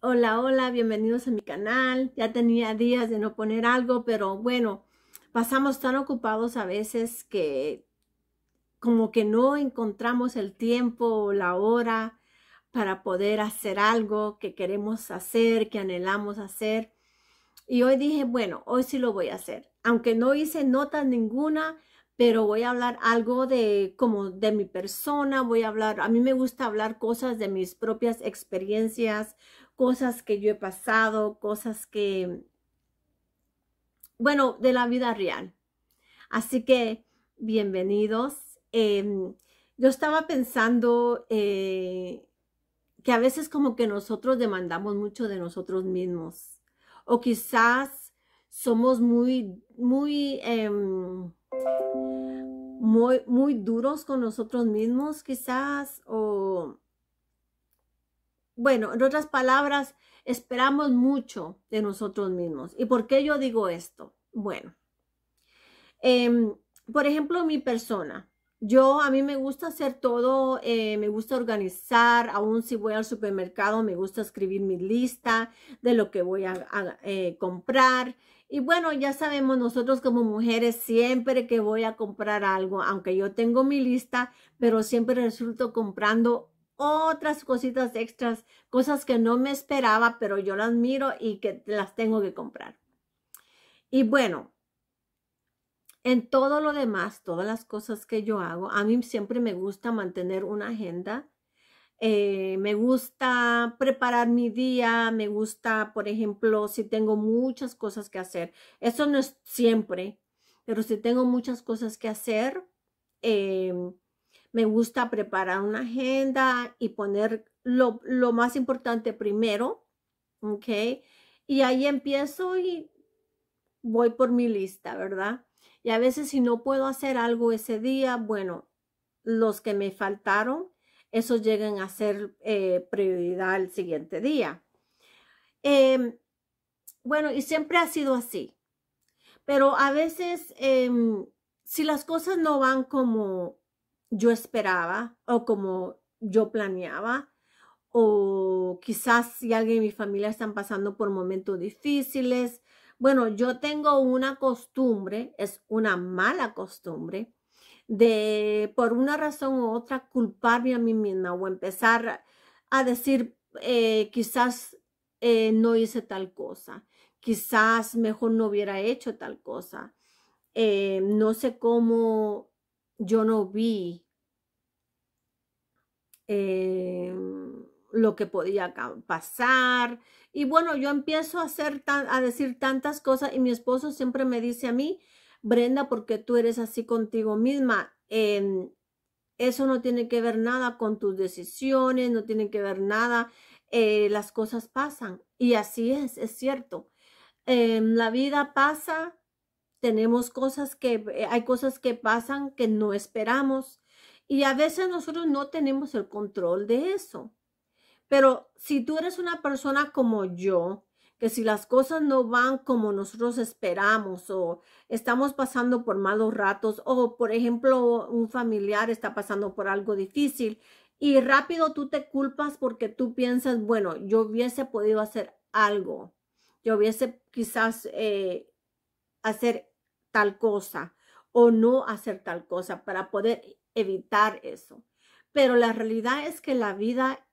Hola, hola, bienvenidos a mi canal. Ya tenía días de no poner algo, pero bueno, pasamos tan ocupados a veces que como que no encontramos el tiempo o la hora para poder hacer algo que queremos hacer, que anhelamos hacer. Y hoy dije, bueno, hoy sí lo voy a hacer. Aunque no hice nota ninguna, pero voy a hablar algo de como de mi persona, voy a hablar, a mí me gusta hablar cosas de mis propias experiencias, cosas que yo he pasado, cosas que, bueno, de la vida real. Así que, bienvenidos. Em, yo estaba pensando eh, que a veces como que nosotros demandamos mucho de nosotros mismos o quizás somos muy, muy, em, muy, muy duros con nosotros mismos quizás o bueno, en otras palabras, esperamos mucho de nosotros mismos. ¿Y por qué yo digo esto? Bueno, em, por ejemplo, mi persona. Yo, a mí me gusta hacer todo, eh, me gusta organizar, aún si voy al supermercado, me gusta escribir mi lista de lo que voy a, eh, comprar. Y bueno, ya sabemos nosotros como mujeres, siempre que voy a comprar algo, aunque yo tengo mi lista, pero siempre resulto comprando otras cositas extras, cosas que no me esperaba, pero yo las miro y que las tengo que comprar. Y bueno, en todo lo demás, todas las cosas que yo hago, a mí siempre me gusta mantener una agenda. Eh, me gusta preparar mi día, me gusta, por ejemplo, si tengo muchas cosas que hacer, eso no es siempre, pero si tengo muchas cosas que hacer, eh, me gusta preparar una agenda y poner lo, lo más importante primero, ¿ok? Y ahí empiezo y voy por mi lista, ¿verdad? Y a veces si no puedo hacer algo ese día, bueno, los que me faltaron, esos llegan a ser eh, prioridad el siguiente día. Em, bueno, y siempre ha sido así. Pero a veces, em, si las cosas no van como, yo esperaba o como yo planeaba. O quizás si alguien de mi familia están pasando por momentos difíciles. Bueno, yo tengo una costumbre, es una mala costumbre, de por una razón u otra culparme a mí misma o empezar a decir eh, quizás eh, no hice tal cosa, quizás mejor no hubiera hecho tal cosa, eh, no sé cómo yo no vi eh, lo que podía pasar. Y bueno, yo empiezo a, hacer a decir tantas cosas y mi esposo siempre me dice a mí, Brenda, porque tú eres así contigo misma? Em, eso no tiene que ver nada con tus decisiones, no tiene que ver nada. Eh, las cosas pasan y así es, es cierto. Em, la vida pasa, tenemos cosas que, eh, hay cosas que pasan que no esperamos y a veces nosotros no tenemos el control de eso. Pero si tú eres una persona como yo, que si las cosas no van como nosotros esperamos o estamos pasando por malos ratos o por ejemplo un familiar está pasando por algo difícil y rápido tú te culpas porque tú piensas, bueno, yo hubiese podido hacer algo, yo hubiese quizás eh, hacer hacer tal cosa o no hacer tal cosa para poder e, evitar eso. Pero la realidad es que la vida,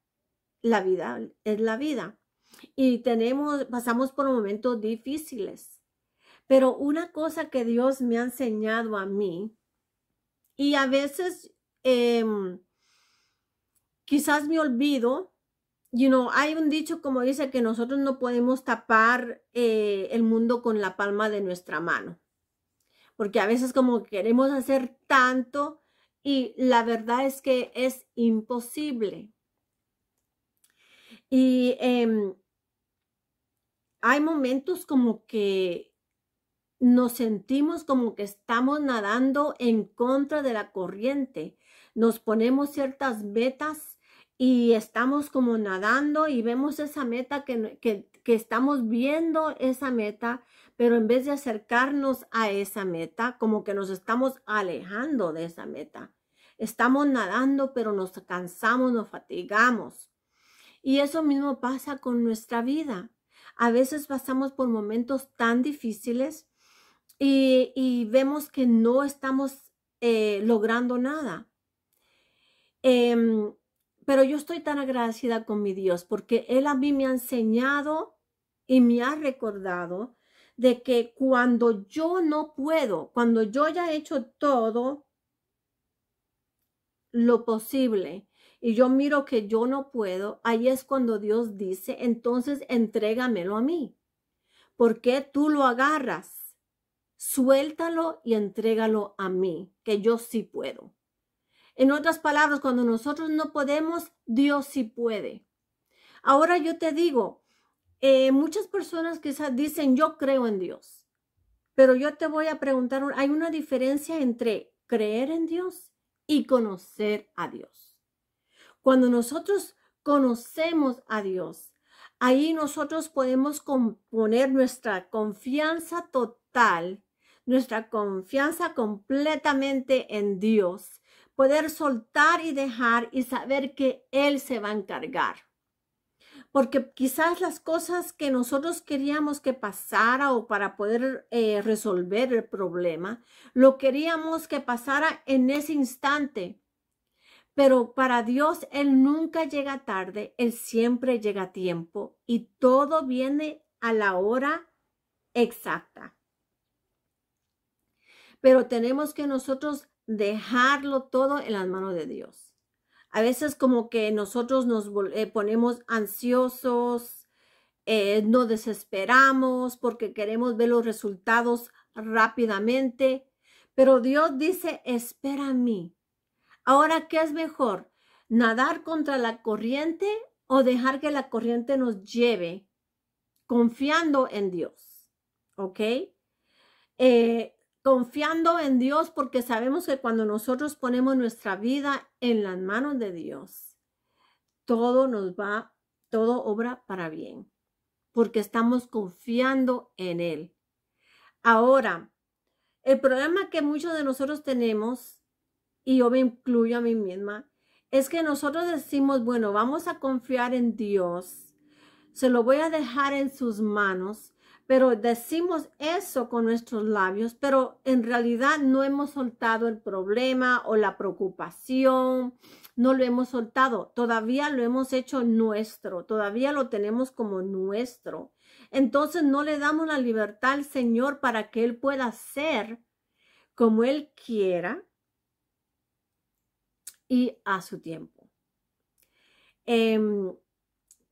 la vida es la vida. Y tenemos, pasamos por momentos difíciles. Pero una cosa que Dios me ha enseñado a mí, y a veces em, quizás me olvido, you know, hay un dicho como dice que nosotros no podemos tapar eh, el mundo con la palma de nuestra mano porque a veces como queremos hacer tanto y la verdad es que es imposible. Y em, hay momentos como que nos sentimos como que estamos nadando en contra de la corriente. Nos ponemos ciertas metas y estamos como nadando y vemos esa meta que, estamos viendo esa meta, pero en vez de acercarnos a esa meta, como que nos estamos alejando de esa meta. Estamos nadando, pero nos cansamos, nos fatigamos. Y eso mismo pasa con nuestra vida. A veces pasamos por momentos tan difíciles y, vemos que no estamos eh, logrando nada. Em, pero yo estoy tan agradecida con mi Dios porque Él a mí me ha enseñado y me ha recordado de que cuando yo no puedo, cuando yo ya he hecho todo lo posible y yo miro que yo no puedo, ahí es cuando Dios dice, entonces entrégamelo a mí. porque tú lo agarras? Suéltalo y entrégalo a mí, que yo sí puedo. En otras palabras, cuando nosotros no podemos, Dios sí puede. Ahora yo te digo, eh, muchas personas quizás dicen, yo creo en Dios, pero yo te voy a preguntar, hay una diferencia entre creer en Dios y conocer a Dios. Cuando nosotros conocemos a Dios, ahí nosotros podemos poner nuestra confianza total, nuestra confianza completamente en Dios poder soltar y dejar y saber que Él se va a encargar. Porque quizás las cosas que nosotros queríamos que pasara o para poder eh, resolver el problema, lo queríamos que pasara en ese instante. Pero para Dios Él nunca llega tarde, Él siempre llega a tiempo y todo viene a la hora exacta. Pero tenemos que nosotros dejarlo todo en las manos de Dios. A veces como que nosotros nos eh, ponemos ansiosos, eh, nos desesperamos porque queremos ver los resultados rápidamente, pero Dios dice, espera a mí. Ahora, ¿qué es mejor? ¿Nadar contra la corriente o dejar que la corriente nos lleve confiando en Dios? ¿Ok? Eh, confiando en Dios porque sabemos que cuando nosotros ponemos nuestra vida en las manos de Dios, todo nos va, todo obra para bien, porque estamos confiando en Él. Ahora, el problema que muchos de nosotros tenemos, y yo me incluyo a mí misma, es que nosotros decimos, bueno, vamos a confiar en Dios, se lo voy a dejar en sus manos, pero decimos eso con nuestros labios, pero en realidad no hemos soltado el problema o la preocupación, no lo hemos soltado, todavía lo hemos hecho nuestro, todavía lo tenemos como nuestro. Entonces no le damos la libertad al Señor para que Él pueda ser como Él quiera y a su tiempo. Em,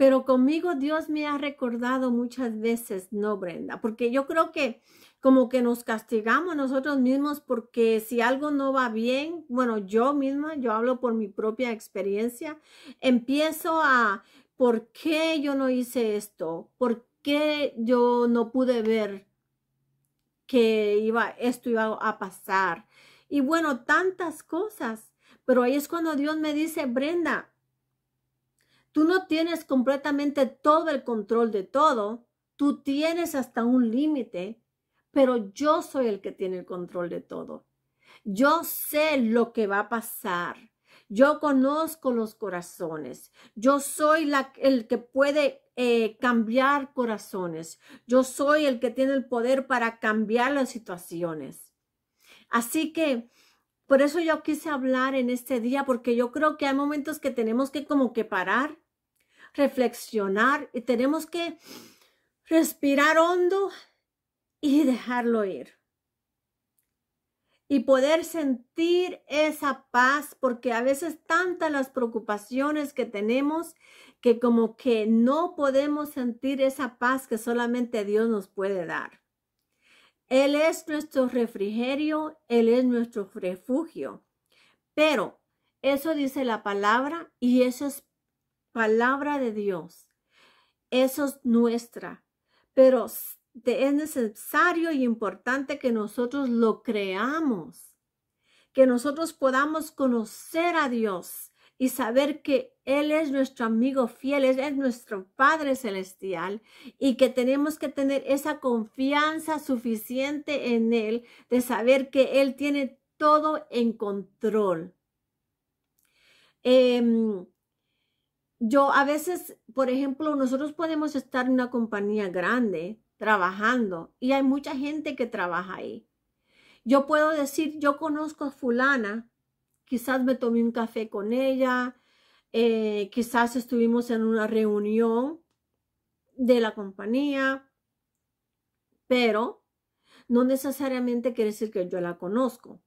pero conmigo Dios me ha recordado muchas veces, no, Brenda, porque yo creo que como que nos castigamos nosotros mismos porque si algo no va bien, bueno, yo misma, yo hablo por mi propia experiencia, empiezo a, ¿por qué yo no hice esto? ¿Por qué yo no pude ver que iba, esto iba a pasar? Y bueno, tantas cosas, pero ahí es cuando Dios me dice, Brenda, Tú no tienes completamente todo el control de todo, tú tienes hasta un límite, pero yo soy el que tiene el control de todo. Yo sé lo que va a pasar. Yo conozco los corazones. Yo soy el que puede eh, cambiar corazones. Yo soy el que tiene el poder para cambiar las situaciones. Así que por eso yo quise hablar en este día, porque yo creo que hay momentos que tenemos que como que parar reflexionar y tenemos que respirar hondo y dejarlo ir. Y poder sentir esa paz, porque a veces tantas las preocupaciones que tenemos que como que no podemos sentir esa paz que solamente Dios nos puede dar. Él es nuestro refrigerio, Él es nuestro refugio. Pero eso dice la palabra y eso es palabra de Dios. Eso es nuestra. Pero es necesario y importante que nosotros lo creamos, que nosotros podamos conocer a Dios y saber que Él es nuestro amigo fiel, es nuestro Padre Celestial y que tenemos que tener esa confianza suficiente en Él de saber que Él tiene todo en control. Em, yo a veces, por ejemplo, nosotros podemos estar en una compañía grande trabajando y hay mucha gente que trabaja ahí. Yo puedo decir, yo conozco a fulana, quizás me tomé un café con ella, eh, quizás estuvimos en una reunión de la compañía, pero no necesariamente quiere decir que yo la conozco.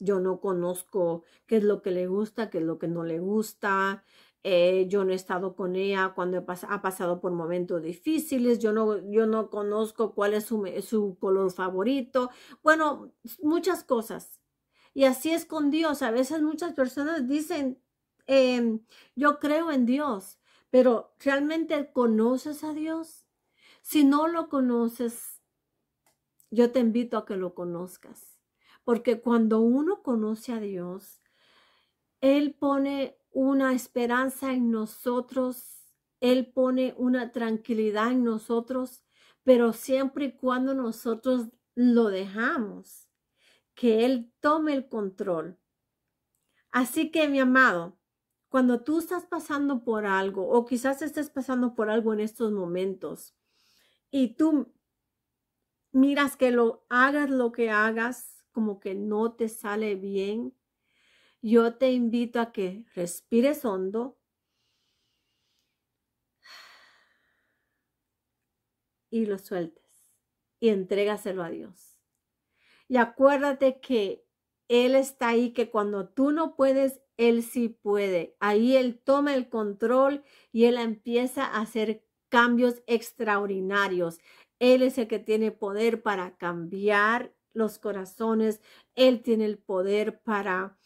Yo no conozco qué es lo que le gusta, qué es lo que no le gusta, eh, yo no he estado con ella cuando ha pasado por momentos difíciles, yo no, yo no conozco cuál es su, su color favorito, bueno, muchas cosas. Y así es con Dios. A veces muchas personas dicen, eh, yo creo en Dios, pero ¿realmente conoces a Dios? Si no lo conoces, yo te invito a que lo conozcas. Porque cuando uno conoce a Dios, él pone una esperanza en nosotros, Él pone una tranquilidad en nosotros, pero siempre y cuando nosotros lo dejamos, que Él tome el control. Así que, mi amado, cuando tú estás pasando por algo o quizás estés pasando por algo en estos momentos y tú miras que lo hagas lo que hagas, como que no te sale bien, yo te invito a que respires hondo y lo sueltes y entrégaselo a Dios. Y acuérdate que Él está ahí, que cuando tú no puedes, Él sí puede. Ahí Él toma el control y Él empieza a hacer cambios extraordinarios. Él es el que tiene poder para cambiar los corazones. Él tiene el poder para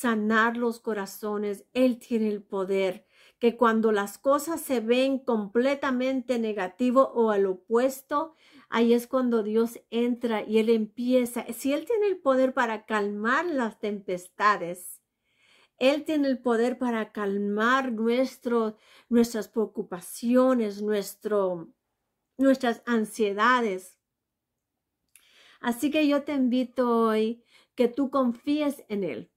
sanar los corazones. Él tiene el poder que cuando las cosas se ven completamente negativo o al opuesto, ahí es cuando Dios entra y Él empieza. Si Él tiene el poder para calmar las tempestades, Él tiene el poder para calmar nuestras preocupaciones, nuestro, nuestras ansiedades. Así que yo te invito hoy que tú confíes en Él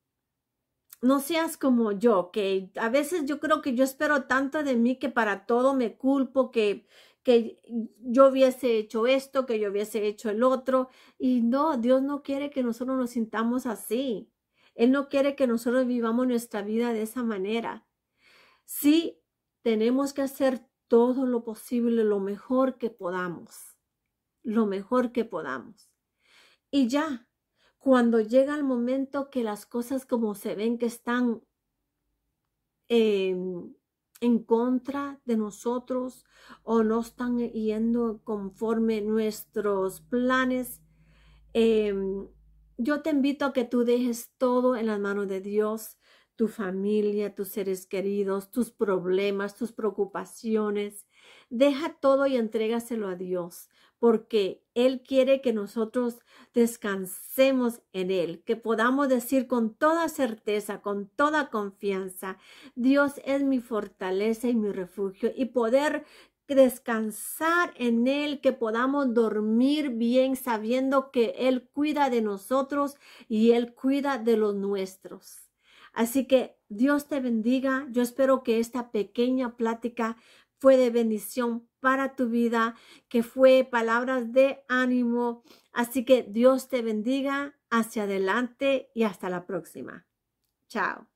no seas como yo, que a veces yo creo que yo espero tanto de mí que para todo me culpo, que, que yo hubiese hecho esto, que yo hubiese hecho el otro. Y no, Dios no quiere que nosotros nos sintamos así. Él no quiere que nosotros vivamos nuestra vida de esa manera. Sí, tenemos que hacer todo lo posible, lo mejor que podamos, lo mejor que podamos. Y ya, cuando llega el momento que las cosas como se ven que están em, en contra de nosotros o no están yendo conforme nuestros planes, em, yo te invito a que tú dejes todo en las manos de Dios, tu familia, tus seres queridos, tus problemas, tus preocupaciones. Deja todo y entrégaselo a Dios porque Él quiere que nosotros descansemos en Él, que podamos decir con toda certeza, con toda confianza, Dios es mi fortaleza y mi refugio, y poder descansar en Él, que podamos dormir bien sabiendo que Él cuida de nosotros y Él cuida de los nuestros. Así que Dios te bendiga. Yo espero que esta pequeña plática fue de bendición para tu vida, que fue palabras de ánimo. Así que Dios te bendiga hacia adelante y hasta la próxima. Chao.